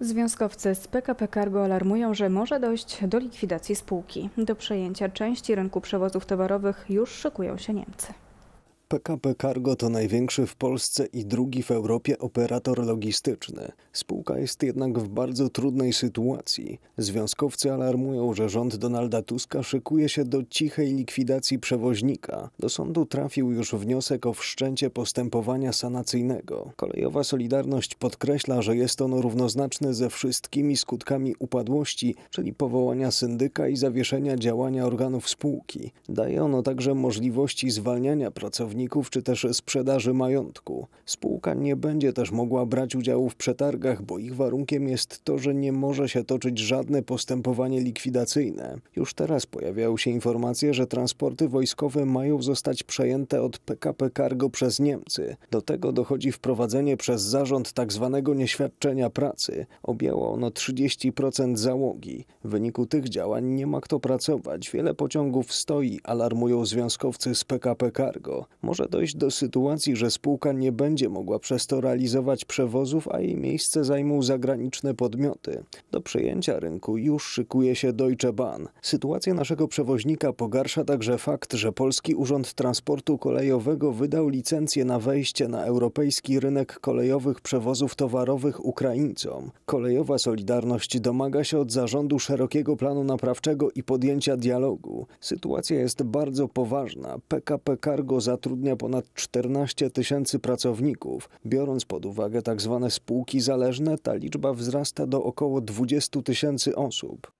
Związkowcy z PKP Cargo alarmują, że może dojść do likwidacji spółki. Do przejęcia części rynku przewozów towarowych już szykują się Niemcy. PKP Cargo to największy w Polsce i drugi w Europie operator logistyczny. Spółka jest jednak w bardzo trudnej sytuacji. Związkowcy alarmują, że rząd Donalda Tuska szykuje się do cichej likwidacji przewoźnika. Do sądu trafił już wniosek o wszczęcie postępowania sanacyjnego. Kolejowa Solidarność podkreśla, że jest ono równoznaczne ze wszystkimi skutkami upadłości, czyli powołania syndyka i zawieszenia działania organów spółki. Daje ono także możliwości zwalniania pracowników pracowników czy też sprzedaży majątku. Spółka nie będzie też mogła brać udziału w przetargach, bo ich warunkiem jest to, że nie może się toczyć żadne postępowanie likwidacyjne. Już teraz pojawiają się informacje, że transporty wojskowe mają zostać przejęte od PKP Cargo przez Niemcy. Do tego dochodzi wprowadzenie przez zarząd tzw. Tak nieświadczenia pracy. Objęło ono 30% załogi. W wyniku tych działań nie ma kto pracować. Wiele pociągów stoi, alarmują związkowcy z PKP Cargo. Może dojść do sytuacji, że spółka nie będzie będzie mogła przez to realizować przewozów, a jej miejsce zajmą zagraniczne podmioty. Do przejęcia rynku już szykuje się Deutsche Bahn. Sytuację naszego przewoźnika pogarsza także fakt, że Polski Urząd Transportu Kolejowego wydał licencję na wejście na europejski rynek kolejowych przewozów towarowych Ukraińcom. Kolejowa Solidarność domaga się od zarządu szerokiego planu naprawczego i podjęcia dialogu. Sytuacja jest bardzo poważna. PKP Cargo zatrudnia ponad 14 tysięcy pracowników pracowników. Biorąc pod uwagę tzw. Tak spółki zależne, ta liczba wzrasta do około 20 tysięcy osób.